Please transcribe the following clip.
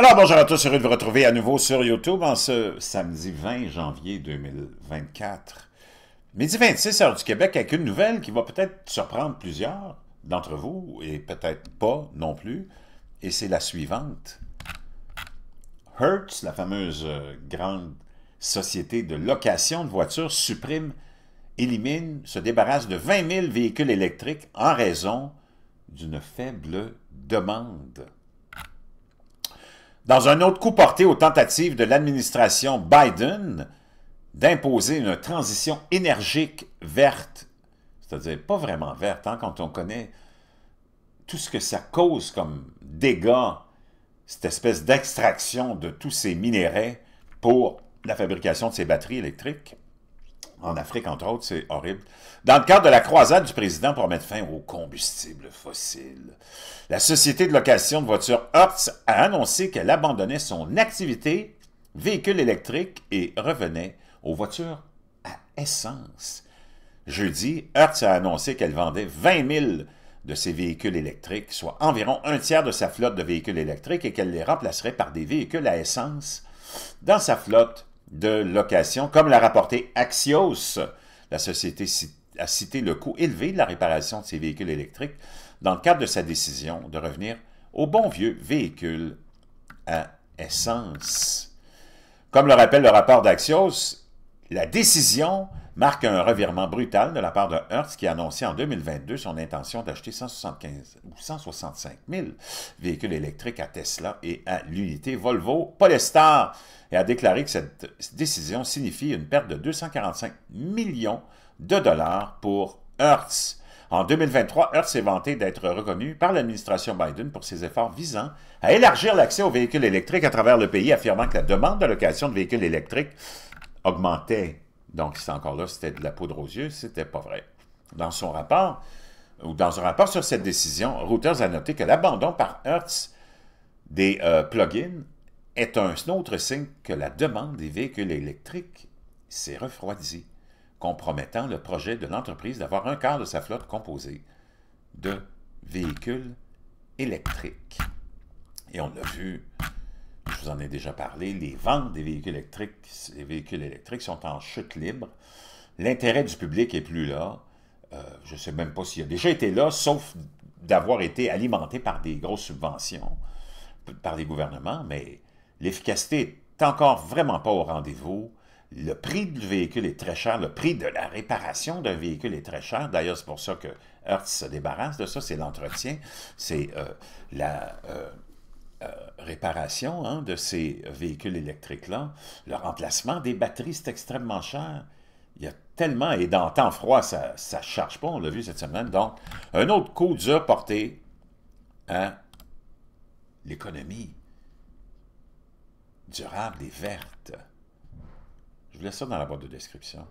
Alors, bonjour à tous, heureux de vous retrouver à nouveau sur YouTube en ce samedi 20 janvier 2024. Midi 26, heure du Québec, avec une nouvelle qui va peut-être surprendre plusieurs d'entre vous, et peut-être pas non plus, et c'est la suivante. Hertz, la fameuse euh, grande société de location de voitures, supprime, élimine, se débarrasse de 20 000 véhicules électriques en raison d'une faible demande. Dans un autre coup porté aux tentatives de l'administration Biden d'imposer une transition énergique verte, c'est-à-dire pas vraiment verte, hein, quand on connaît tout ce que ça cause comme dégâts, cette espèce d'extraction de tous ces minéraux pour la fabrication de ces batteries électriques en Afrique, entre autres, c'est horrible. Dans le cadre de la croisade du président pour mettre fin aux combustibles fossiles, la société de location de voitures Hertz a annoncé qu'elle abandonnait son activité véhicule électrique et revenait aux voitures à essence. Jeudi, Hertz a annoncé qu'elle vendait 20 000 de ses véhicules électriques, soit environ un tiers de sa flotte de véhicules électriques, et qu'elle les remplacerait par des véhicules à essence dans sa flotte de location, comme l'a rapporté Axios. La société a cité le coût élevé de la réparation de ses véhicules électriques dans le cadre de sa décision de revenir au bon vieux véhicule à essence. Comme le rappelle le rapport d'Axios, la décision marque un revirement brutal de la part de Hertz qui a annoncé en 2022 son intention d'acheter 175 ou 165 000 véhicules électriques à Tesla et à l'unité Volvo Polestar et a déclaré que cette décision signifie une perte de 245 millions de dollars pour Hertz. En 2023, Hertz est vanté d'être reconnu par l'administration Biden pour ses efforts visant à élargir l'accès aux véhicules électriques à travers le pays, affirmant que la demande de location de véhicules électriques augmentait donc, c'est encore là, c'était de la poudre aux yeux, c'était pas vrai. Dans son rapport, ou dans un rapport sur cette décision, Reuters a noté que l'abandon par Hertz des euh, plugins est un autre signe que la demande des véhicules électriques s'est refroidie, compromettant le projet de l'entreprise d'avoir un quart de sa flotte composée de véhicules électriques. Et on l'a vu, en ai déjà parlé, les ventes des véhicules électriques, véhicules électriques sont en chute libre. L'intérêt du public n'est plus là. Euh, je ne sais même pas s'il a déjà été là, sauf d'avoir été alimenté par des grosses subventions par les gouvernements, mais l'efficacité n'est encore vraiment pas au rendez-vous. Le prix du véhicule est très cher, le prix de la réparation d'un véhicule est très cher. D'ailleurs, c'est pour ça que Hertz se débarrasse de ça, c'est l'entretien, c'est euh, la... Euh, euh, réparation hein, de ces véhicules électriques-là, le remplacement des batteries, c'est extrêmement cher. Il y a tellement, et dans temps froid, ça ne charge pas, on l'a vu cette semaine. Donc, un autre coup dur porté à l'économie durable et verte. Je vous laisse ça dans la boîte de description.